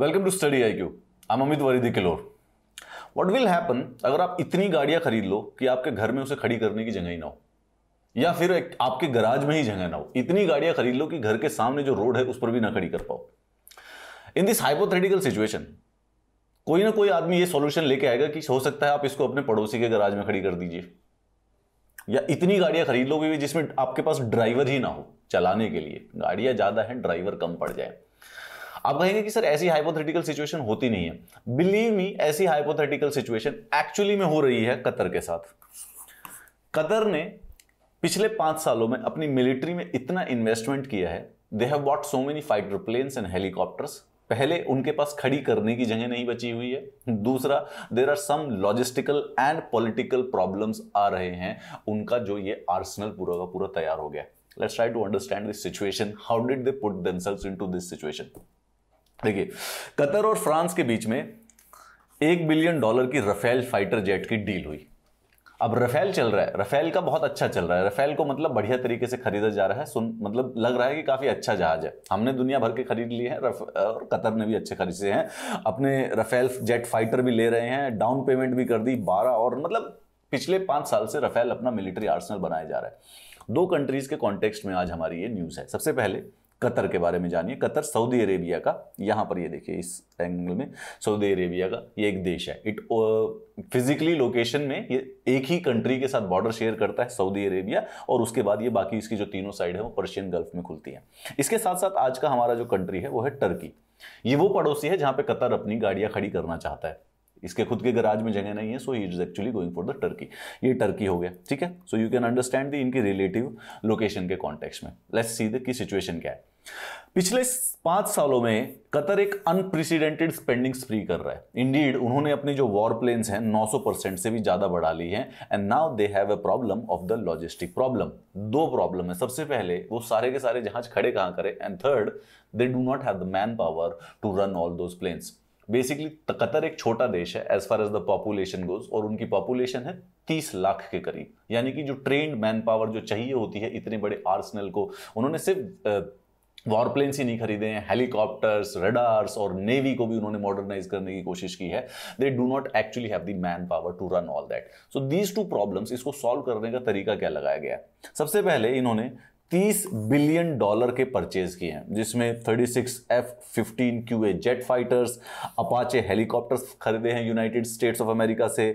Welcome to Study I Q I'm Amit वरीदी किलोर what will happen अगर आप इतनी गाड़ियां खरीद लो कि आपके घर में उसे खड़ी करने की जगह ही ना हो या फिर आपके गराज में ही जगह ना हो इतनी गाड़ियां खरीद लो कि घर के सामने जो रोड है उस पर भी ना खड़ी कर पाओ इन दिस हाइपोथेटिकल सिचुएशन कोई ना कोई आदमी ये सॉल्यूशन लेके आएगा कि हो सकता है आप इसको अपने पड़ोसी के गराज में खड़ी कर दीजिए या इतनी गाड़ियां खरीद लो कि जिसमें आपके पास ड्राइवर ही ना हो चलाने के लिए गाड़ियां ज्यादा हैं ड्राइवर कम पड़ जाए आप कहेंगे कि सर ऐसी हाइपोथेटिकल सिचुएशन होती नहीं है बिलीव मी ऐसी हाइपोथेटिकल सिचुएशन एक्चुअली में हो रही है कतर के साथ कतर ने पिछले पांच सालों में अपनी मिलिट्री में इतना इन्वेस्टमेंट किया है they have what so many fighter planes and helicopters पहले उनके पास खड़ी करने की जगह नहीं बची हुई है दूसरा there are some logistical and political problems आ रहे हैं उनका जो ये आर्सनल पूरा का पूरा तैयार हो गया let's try to understand this situation how did they put themselves to this situation देखिए कतर और फ्रांस के बीच में एक बिलियन डॉलर की रफेल फाइटर जेट की डील हुई अब रफेल चल रहा है रफेल का बहुत अच्छा चल रहा है रफेल को मतलब बढ़िया तरीके से खरीदा जा रहा है सुन मतलब लग रहा है कि काफ़ी अच्छा जहाज है हमने दुनिया भर के खरीद लिए हैं और कतर ने भी अच्छे खरीदे हैं अपने रफेल जेट फाइटर भी ले रहे हैं डाउन पेमेंट भी कर दी बारह और मतलब पिछले पांच साल से रफेल अपना मिलिट्री आर्सनल बनाया जा रहा है दो कंट्रीज़ के कॉन्टेक्स्ट में आज हमारी ये न्यूज़ है सबसे पहले कतर के बारे में जानिए कतर सऊदी अरेबिया का यहाँ पर ये देखिए इस एंगल में सऊदी अरेबिया का ये एक देश है इट फिजिकली लोकेशन में ये एक ही कंट्री के साथ बॉर्डर शेयर करता है सऊदी अरेबिया और उसके बाद ये बाकी इसकी जो तीनों साइड है वो पर्शियन गल्फ में खुलती है इसके साथ साथ आज का हमारा जो कंट्री है वो है टर्की ये वो पड़ोसी है जहाँ पे कतर अपनी गाड़ियाँ खड़ी करना चाहता है इसके खुद के गराज में जगह नहीं है so he is actually going for the Turkey ये टर्की हो गया ठीक है so you can understand the इनकी रिलेटिव लोकेशन के कॉन्टेक्स में लेट्स सी द की सिचुएशन क्या है पिछले पांच सालों में कतर एक अनप्रेसिडेंटेड स्पेंडिंग फ्री कर रहा है इंडीड उन्होंने अपनी जो वॉर प्लेन्स हैं 900 परसेंट से भी ज्यादा बढ़ा ली हैं and now they have a problem of the logistic problem दो प्रॉब्लम है सबसे पहले वो सारे के सारे जहाज खड़े कहां करें and third they do not have the man power to run all those planes basically Qatar एक छोटा देश है as far as the population goes और उनकी पॉपुलेशन है तीस लाख के करीब यानी कि जो ट्रेंड मैन पावर जो चाहिए होती है इतने बड़े आर्सनल को उन्होंने सिर्फ वॉरप्लेन्स ही नहीं खरीदे हैं हेलीकॉप्टर्स रडार्स और नेवी को भी उन्होंने मॉडर्नाइज करने की कोशिश की है they do not actually have the man power to run all that so these two problems इसको सॉल्व करने का तरीका क्या लगाया गया है सबसे पहले इन्होंने 30 बिलियन डॉलर के परचेज किए हैं जिसमें 36 F fifteen Q A jet fighters Apache helicopters खरीदे हैं यूनाइटेड स्टेट्स ऑफ अमेरिका से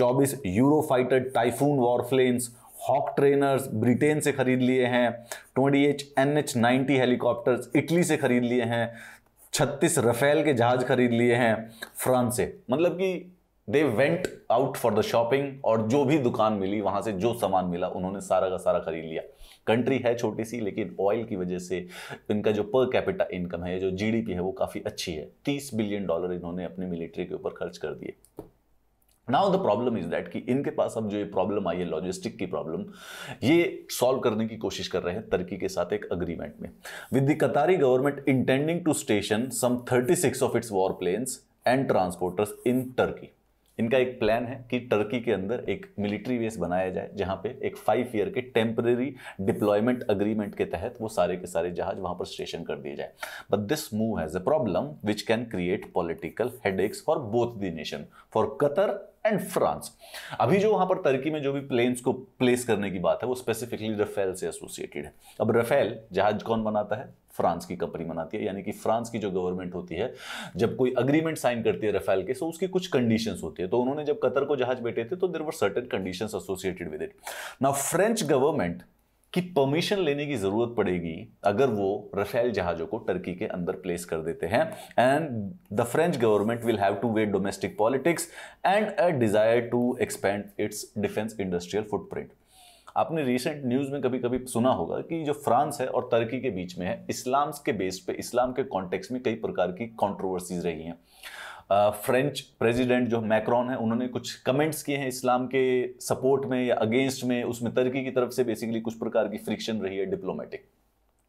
24 Eurofighter Typhoon warplanes Hawk trainers Britain से खरीद लिए हैं twenty H N H ninety helicopters Italy से खरीद लिए हैं छत्तीस रफेल के जहाज खरीद लिए हैं फ्रांस से मतलब कि they went out for the shopping और जो भी दुकान मिली वहां से जो सामान मिला उन्होंने सारा का सारा खरीद लिया कंट्री है छोटी सी लेकिन ऑयल की वजह से इनका जो पर कैपिटा इनकम है जो जीडीपी है वो काफ़ी अच्छी है तीस बिलियन डॉलर इन्होंने अपने मिलिट्री के ऊपर खर्च कर दिए now the problem is that कि इनके पास अब जो ये प्रॉब्लम आई है लॉजिस्टिक की प्रॉब्लम ये सॉल्व करने की कोशिश कर रहे हैं टर्की के साथ एक अग्रीमेंट में with the Qatari government intending to station some 36 of its war planes and transporters in Turkey इनका एक प्लान है कि टर्की के अंदर एक मिलिट्री बेस बनाया जाए जहाँ पे एक फाइव ईयर के टेम्प्रेरी डिप्लॉयमेंट अग्रीमेंट के तहत वो सारे के सारे जहाज वहाँ पर स्टेशन कर दिए जाए but this move has a problem which can create political head for both the nation for Qatar and France अभी जो वहां पर तर्की में जो भी प्लेन्स को प्लेस करने की बात है वो स्पेसिफिकली रफेल से एसोसिएटेड है अब रफेल जहाज कौन बनाता है फ्रांस की कंपनी बनाती है यानी कि फ्रांस की जो गवर्नमेंट होती है जब कोई अग्रीमेंट साइन करती है रफेल के सो उसकी कुछ कंडीशन होती है तो उन्होंने जब कतर को जहाज बेटे थे तो there were certain condition associated with it ना फ्रेंच गवर्नमेंट कि परमिशन लेने की ज़रूरत पड़ेगी अगर वो रफेल जहाज़ों को टर्की के अंदर प्लेस कर देते हैं and the French government will have to weight domestic politics and a desire to expand its defence industrial footprint आपने रिसेंट न्यूज़ में कभी कभी सुना होगा कि जो फ्रांस है और टर्की के बीच में है इस्लाम के बेस पे इस्लाम के कॉन्टेक्स्ट में कई प्रकार की कॉन्ट्रोवर्सीज रही हैं फ्रेंच प्रेसिडेंट जो मैक्रॉन है उन्होंने कुछ कमेंट्स किए हैं इस्लाम के सपोर्ट में या अगेंस्ट में उसमें तर्की की तरफ से बेसिकली कुछ प्रकार की फ्रिक्शन रही है diplomatic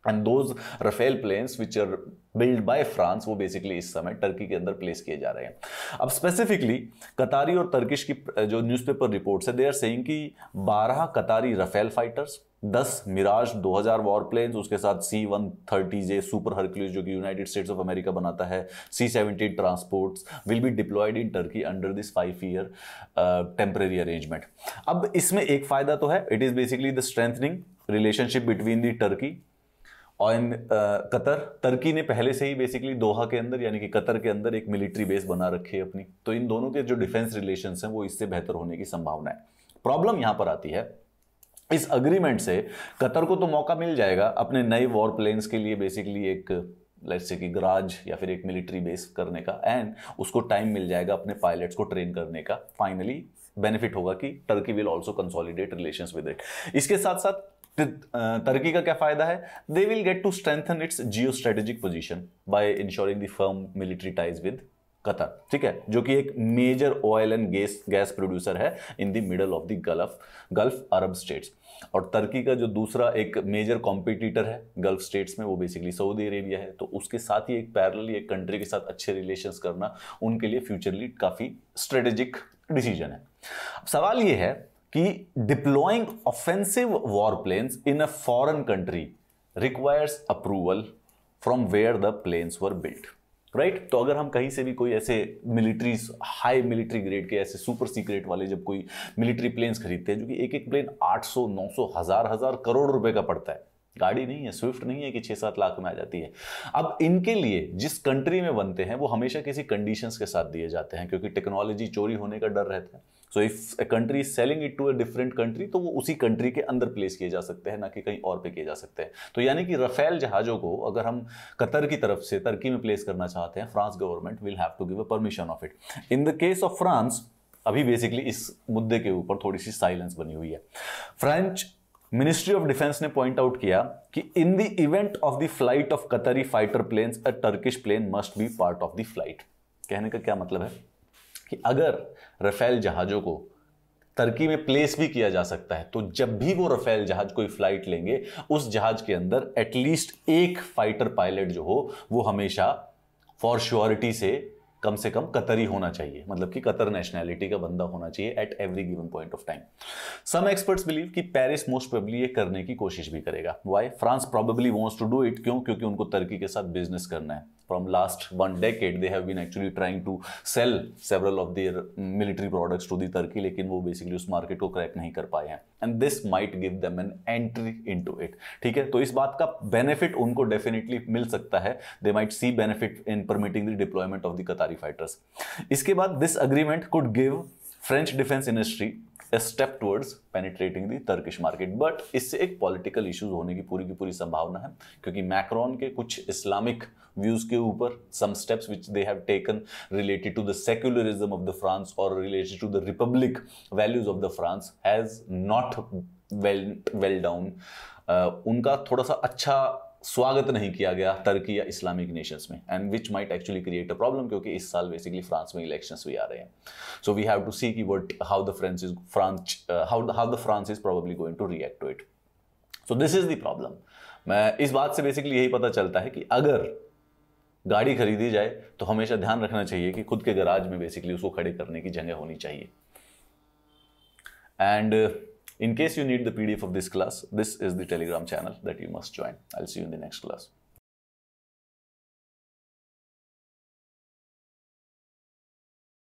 and those Rafale planes which are build by France वो बेसिकली इस समय टर्की के अंदर प्लेस किए जा रहे हैं अब स्पेसिफिकली कतारी और तर्किश की जो न्यूज़पेपर रिपोर्ट्स है दे आर सेइंग कि 12 Qatari Rafale fighters 10 Mirage 2000 war planes उसके साथ C one thirty J super Hercules जो कि यूनाइटेड स्टेट्स ऑफ अमेरिका बनाता है C seventy transports will be deployed in Turkey under this five year temporary arrangement अब इसमें एक फ़ायदा तो है it is basically the strengthening relationship between the Turkey in Qatar तुर्की ने पहले से ही बेसिकली दोहा के अंदर यानी कि कतर के अंदर एक मिलिट्री बेस बना रखी है अपनी तो इन दोनों के जो डिफेंस रिलेशन हैं वो इससे बेहतर होने की संभावना है प्रॉब्लम यहां पर आती है इस अग्रीमेंट से कतर को तो मौका मिल जाएगा अपने नए वॉर प्लेन्स के लिए बेसिकली एक लेट्स से कि गराज या फिर एक मिलिट्री बेस करने का एंड उसको टाइम मिल जाएगा अपने पायलट्स को ट्रेन करने का फाइनली बेनिफिट होगा कि Turkey will also consolidate relation with it इसके साथ साथ Turkey का क्या फायदा है they will get to strengthen its geo strategic position by ensuring the firm military ties with Qatar ठीक है जो कि एक major oil and gas gas producer है in the middle of the Gulf Gulf Arab states और तुर्की का जो दूसरा एक मेजर कॉम्पिटिटर है गल्फ स्टेट्स में वो बेसिकली सऊदी अरेबिया है तो उसके साथ ही एक पैरल एक कंट्री के साथ अच्छे रिलेशंस करना उनके लिए फ्यूचरली काफ़ी स्ट्रेटेजिक डिसीजन है सवाल ये है कि deploying offensive war planes in a foreign country requires approval from where the planes were built right तो अगर हम कहीं से भी कोई ऐसे मिलिट्री हाई मिलिट्री ग्रेड के ऐसे सुपर सीक्रेट वाले जब कोई मिलिट्री प्लेन्स खरीदते हैं जो कि एक एक प्लेन 800 900 हजार हजार करोड़ रुपए का पड़ता है गाड़ी नहीं है स्विफ्ट नहीं है कि छः सात लाख में आ जाती है अब इनके लिए जिस कंट्री में बनते हैं वो हमेशा किसी कंडीशंस के साथ दिए जाते हैं क्योंकि टेक्नोलॉजी चोरी होने का डर रहता है so if a country is selling it to a different country तो वो उसी कंट्री के अंदर प्लेस किए जा सकते हैं ना कि कहीं और पे किए जा सकते हैं तो यानी कि रफेल जहाज़ों को अगर हम कतर की तरफ से टर्की में प्लेस करना चाहते हैं France government will have to give a permission of it in the case of France अभी बेसिकली इस मुद्दे के ऊपर थोड़ी सी साइलेंस बनी हुई है फ्रेंच मिनिस्ट्री ऑफ डिफेंस ने पॉइंट आउट किया कि in the event of the flight of Qatari fighter planes a Turkish plane must be part of the flight कहने का क्या मतलब है कि अगर रफेल जहाज़ों को तर्की में प्लेस भी किया जा सकता है तो जब भी वो रफेल जहाज कोई फ्लाइट लेंगे उस जहाज के अंदर एटलीस्ट एक फाइटर पायलट जो हो वो हमेशा फॉर श्योरिटी से कम से कम कतरी होना चाहिए मतलब कि कतर नेशनैलिटी का बंदा होना चाहिए at every given point of time some experts believe कि पेरिस मोस्ट प्रोबली ये करने की कोशिश भी करेगा why France probably wants to do it क्यों क्योंकि उनको तर्की के साथ बिजनेस करना है from last one decade they have been actually trying to sell several of their military products to the Turkey lekin wo basically us market ko crack nahi kar पाए hain and this might give them an entry into it theek hai to is baat ka benefit unko definitely mil sakta hai they might see benefit in permitting the deployment of the Qatari fighters iske baad this agreement could give French defense industry step step towards penetrating the Turkish market. इससे एक political issues होने की पूरी की पूरी संभावना है क्योंकि मैक्रॉन के कुछ इस्लामिक व्यूज के ऊपर some steps which they have taken related to the secularism of the France और related to the republic values of the France has not well well down उनका थोड़ा सा अच्छा स्वागत नहीं किया गया तर्की या इस्लामिक नेशंस में and which might actually create a problem क्योंकि इस साल बेसिकली फ्रांस में इलेक्शंस भी आ रहे हैं so we have to see की what how the French is France how how the France is probably going to react to it so this is the problem मैं इस बात से बेसिकली यही पता चलता है कि अगर गाड़ी खरीदी जाए तो हमेशा ध्यान रखना चाहिए कि खुद के गराज में बेसिकली उसको खड़े करने की जगह होनी चाहिए and uh, In case you need the PDF of this class, this is the Telegram channel that you must join. I'll see you in the next class.